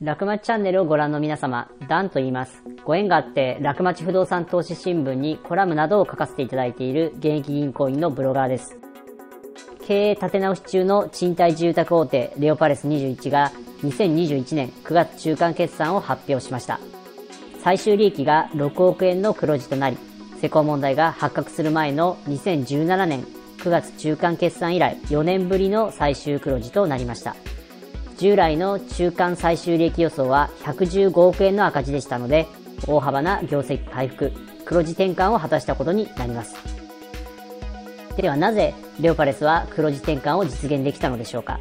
楽町チャンネルをご覧の皆様、ダンと言います。ご縁があって、楽町不動産投資新聞にコラムなどを書かせていただいている現役銀行員のブロガーです。経営立て直し中の賃貸住宅大手、レオパレス21が、2021年9月中間決算を発表しました。最終利益が6億円の黒字となり、施工問題が発覚する前の2017年9月中間決算以来4年ぶりの最終黒字となりました。従来の中間最終利益予想は115億円の赤字でしたので、大幅な業績回復、黒字転換を果たしたことになります。ではなぜ、レオパレスは黒字転換を実現できたのでしょうか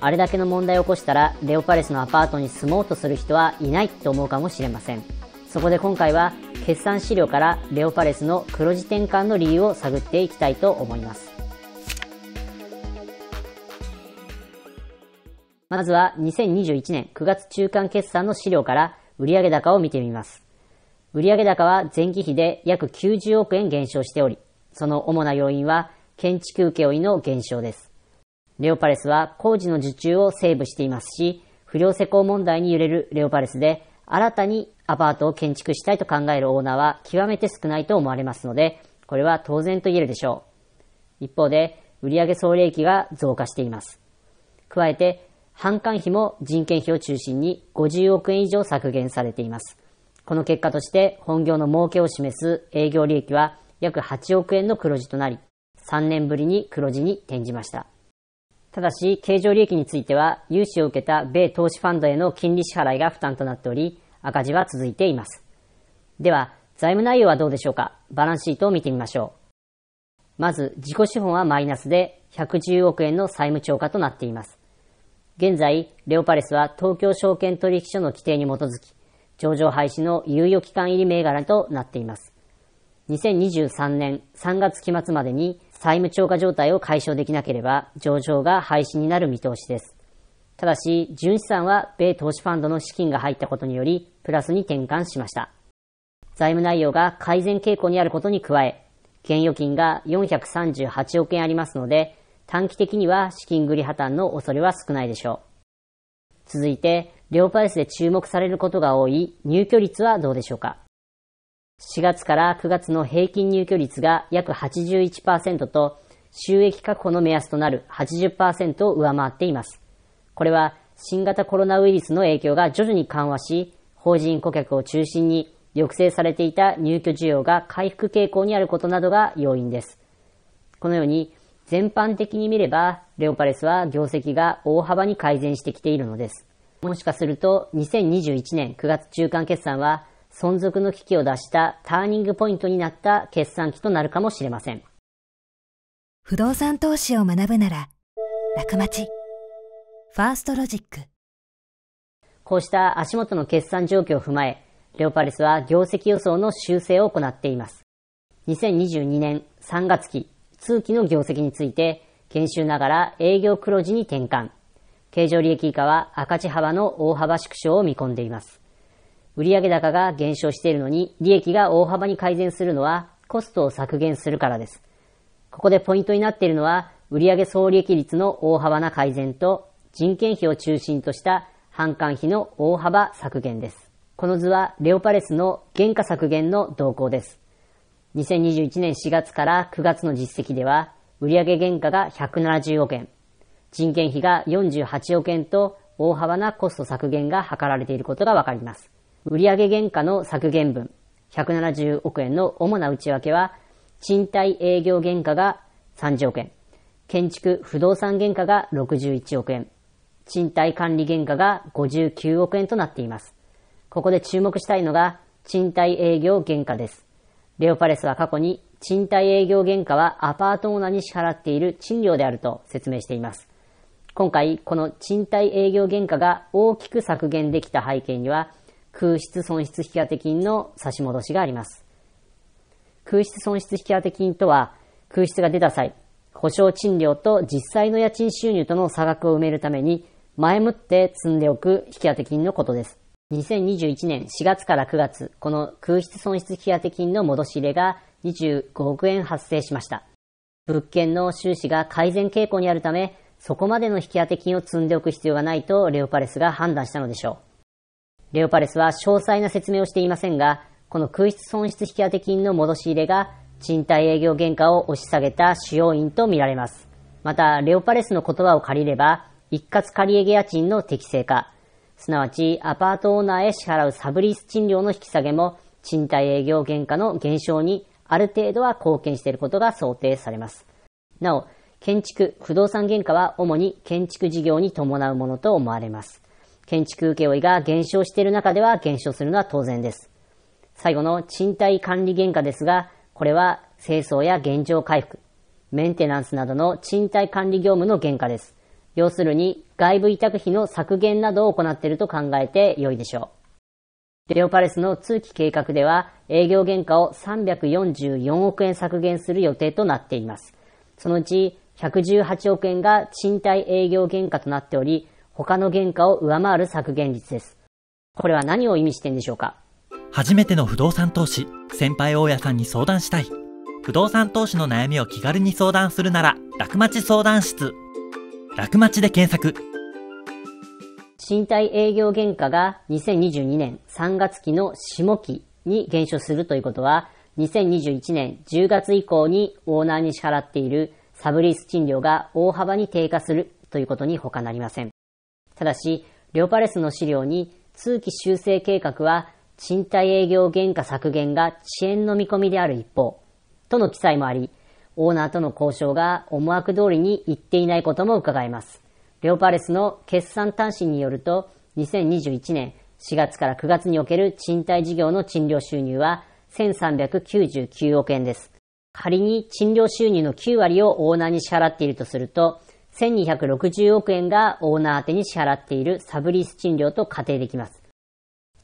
あれだけの問題を起こしたら、レオパレスのアパートに住もうとする人はいないと思うかもしれません。そこで今回は、決算資料からレオパレスの黒字転換の理由を探っていきたいと思います。まずは2021年9月中間決算の資料から売上高を見てみます。売上高は前期比で約90億円減少しており、その主な要因は建築請負の減少です。レオパレスは工事の受注をセーブしていますし、不良施工問題に揺れるレオパレスで、新たにアパートを建築したいと考えるオーナーは極めて少ないと思われますので、これは当然と言えるでしょう。一方で、売上総利益が増加しています。加えて、販管費も人件費を中心に50億円以上削減されています。この結果として本業の儲けを示す営業利益は約8億円の黒字となり、3年ぶりに黒字に転じました。ただし、経常利益については、融資を受けた米投資ファンドへの金利支払いが負担となっており、赤字は続いています。では、財務内容はどうでしょうかバランスシートを見てみましょう。まず、自己資本はマイナスで、110億円の債務超過となっています。現在、レオパレスは東京証券取引所の規定に基づき、上場廃止の猶予期間入り銘柄となっています。2023年3月期末までに債務超過状態を解消できなければ上場が廃止になる見通しです。ただし、純資産は米投資ファンドの資金が入ったことにより、プラスに転換しました。財務内容が改善傾向にあることに加え、現預金が438億円ありますので、短期的には資金繰り破綻の恐れは少ないでしょう。続いて、両パレスで注目されることが多い入居率はどうでしょうか4月から9月の平均入居率が約81%と収益確保の目安となる80%を上回っています。これは新型コロナウイルスの影響が徐々に緩和し、法人顧客を中心に抑制されていた入居需要が回復傾向にあることなどが要因です。このように全般的に見れば、レオパレスは業績が大幅に改善してきているのです。もしかすると、2021年9月中間決算は、存続の危機を出したターニングポイントになった決算期となるかもしれません。不動産投資を学ぶなら、楽町。ファーストロジック。こうした足元の決算状況を踏まえ、レオパレスは業績予想の修正を行っています。2022年3月期通期の業績について、研修ながら営業黒字に転換。経常利益以下は赤字幅の大幅縮小を見込んでいます。売上高が減少しているのに、利益が大幅に改善するのは、コストを削減するからです。ここでポイントになっているのは、売上総利益率の大幅な改善と、人件費を中心とした販管費の大幅削減です。この図は、レオパレスの原価削減の動向です。2021年4月から9月の実績では、売上原価が170億円、人件費が48億円と大幅なコスト削減が図られていることがわかります。売上原価の削減分、170億円の主な内訳は、賃貸営業原価が30億円、建築不動産原価が61億円、賃貸管理原価が59億円となっています。ここで注目したいのが、賃貸営業原価です。レオパレスは過去に賃貸営業原価はアパートオーナーに支払っている賃料であると説明しています。今回、この賃貸営業原価が大きく削減できた背景には、空室損失引当金の差し戻しがあります。空室損失引当金とは、空室が出た際、保証賃料と実際の家賃収入との差額を埋めるために、前もって積んでおく引当金のことです。2021年4月から9月、この空室損失引当金の戻し入れが25億円発生しました。物件の収支が改善傾向にあるため、そこまでの引当金を積んでおく必要がないとレオパレスが判断したのでしょう。レオパレスは詳細な説明をしていませんが、この空室損失引当金の戻し入れが賃貸営業原価を押し下げた主要因とみられます。また、レオパレスの言葉を借りれば、一括借り上げ家賃の適正化、すなわち、アパートオーナーへ支払うサブリース賃料の引き下げも、賃貸営業原価の減少にある程度は貢献していることが想定されます。なお、建築、不動産原価は主に建築事業に伴うものと思われます。建築請負が減少している中では減少するのは当然です。最後の賃貸管理原価ですが、これは清掃や現状回復、メンテナンスなどの賃貸管理業務の原価です。要するに外部委託費の削減などを行っていると考えて良いでしょう。レオパレスの通期計画では営業原価を344億円削減する予定となっています。そのうち118億円が賃貸営業原価となっており、他の原価を上回る削減率です。これは何を意味してんでしょうか初めての不動産投資、先輩大家さんに相談したい。不動産投資の悩みを気軽に相談するなら、楽町相談室。楽町で検索。賃貸営業原価が2022年3月期の下期に減少するということは、2021年10月以降にオーナーに支払っているサブリース賃料が大幅に低下するということに他なりません。ただし、レオパレスの資料に通期修正計画は賃貸営業原価削減が遅延の見込みである一方、との記載もあり、オーナーとの交渉が思惑通りにいっていないことも伺えます。レオパレスの決算単身によると、2021年4月から9月における賃貸事業の賃料収入は1399億円です。仮に賃料収入の9割をオーナーに支払っているとすると、1260億円がオーナー宛てに支払っているサブリース賃料と仮定できます。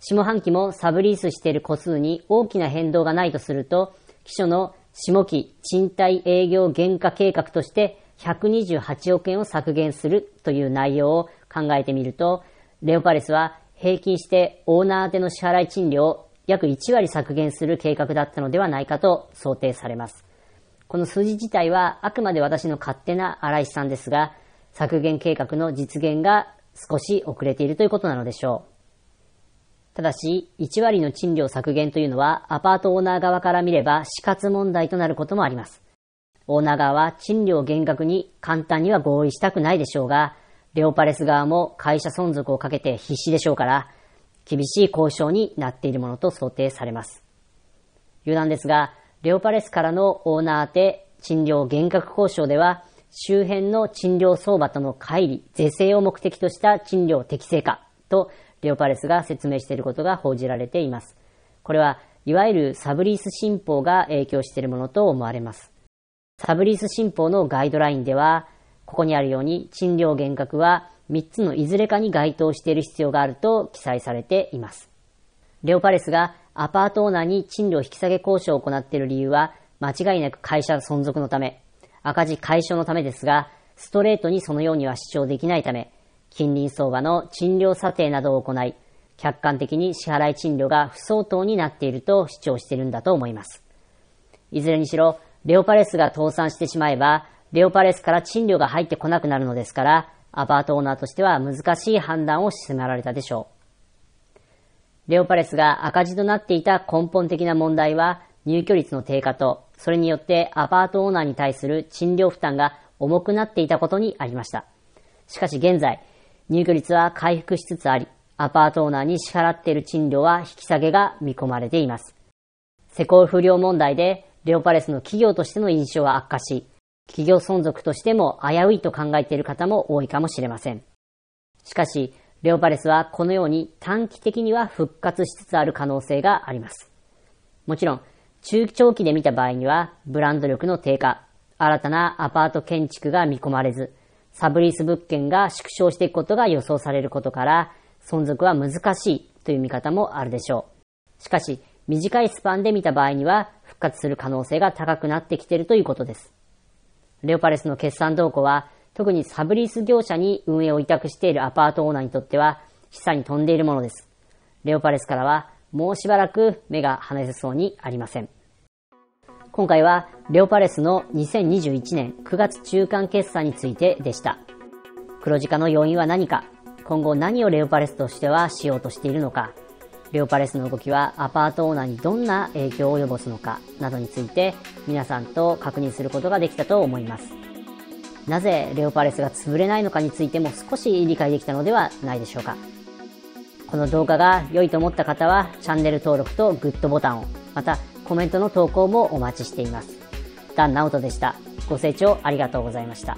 下半期もサブリースしている個数に大きな変動がないとすると、基礎の下期賃貸営業減価計画として128億円を削減するという内容を考えてみると、レオパレスは平均してオーナー宛ての支払い賃料を約1割削減する計画だったのではないかと想定されます。この数字自体はあくまで私の勝手な荒井さんですが、削減計画の実現が少し遅れているということなのでしょう。ただし、1割の賃料削減というのは、アパートオーナー側から見れば死活問題となることもあります。オーナー側は賃料減額に簡単には合意したくないでしょうが、レオパレス側も会社存続をかけて必死でしょうから、厳しい交渉になっているものと想定されます。余談ですが、レオパレスからのオーナー宛て賃料減額交渉では、周辺の賃料相場との乖離、是正を目的とした賃料適正化とレオパレスが説明していることが報じられています。これは、いわゆるサブリース新法が影響しているものと思われます。サブリース新法のガイドラインでは、ここにあるように賃料減額は3つのいずれかに該当している必要があると記載されています。レオパレスがアパートオーナーに賃料引き下げ交渉を行っている理由は、間違いなく会社存続のため、赤字解消のためですが、ストレートにそのようには主張できないため、近隣相場の賃料査定などを行い、客観的に支払い賃料が不相当になっていると主張しているんだと思います。いずれにしろ、レオパレスが倒産してしまえば、レオパレスから賃料が入ってこなくなるのですから、アパートオーナーとしては難しい判断をめられたでしょう。レオパレスが赤字となっていた根本的な問題は、入居率の低下と、それによってアパートオーナーに対する賃料負担が重くなっていたことにありました。しかし現在、入居率は回復しつつあり、アパートオーナーに支払っている賃料は引き下げが見込まれています。施工不良問題で、レオパレスの企業としての印象は悪化し、企業存続としても危ういと考えている方も多いかもしれません。しかし、レオパレスはこのように短期的には復活しつつある可能性があります。もちろん、中長期で見た場合には、ブランド力の低下、新たなアパート建築が見込まれず、サブリース物件が縮小していくことが予想されることから、存続は難しいという見方もあるでしょう。しかし、短いスパンで見た場合には、復活する可能性が高くなってきているということです。レオパレスの決算動向は、特にサブリース業者に運営を委託しているアパートオーナーにとっては、示唆に飛んでいるものです。レオパレスからは、もうしばらく目が離せそうにありません。今回は、レオパレスの2021年9月中間決算についてでした。黒字化の要因は何か、今後何をレオパレスとしてはしようとしているのか、レオパレスの動きはアパートオーナーにどんな影響を及ぼすのかなどについて皆さんと確認することができたと思います。なぜレオパレスが潰れないのかについても少し理解できたのではないでしょうか。この動画が良いと思った方はチャンネル登録とグッドボタンを、またコメントの投稿もお待ちしています。ダン・ナでした。ご清聴ありがとうございました。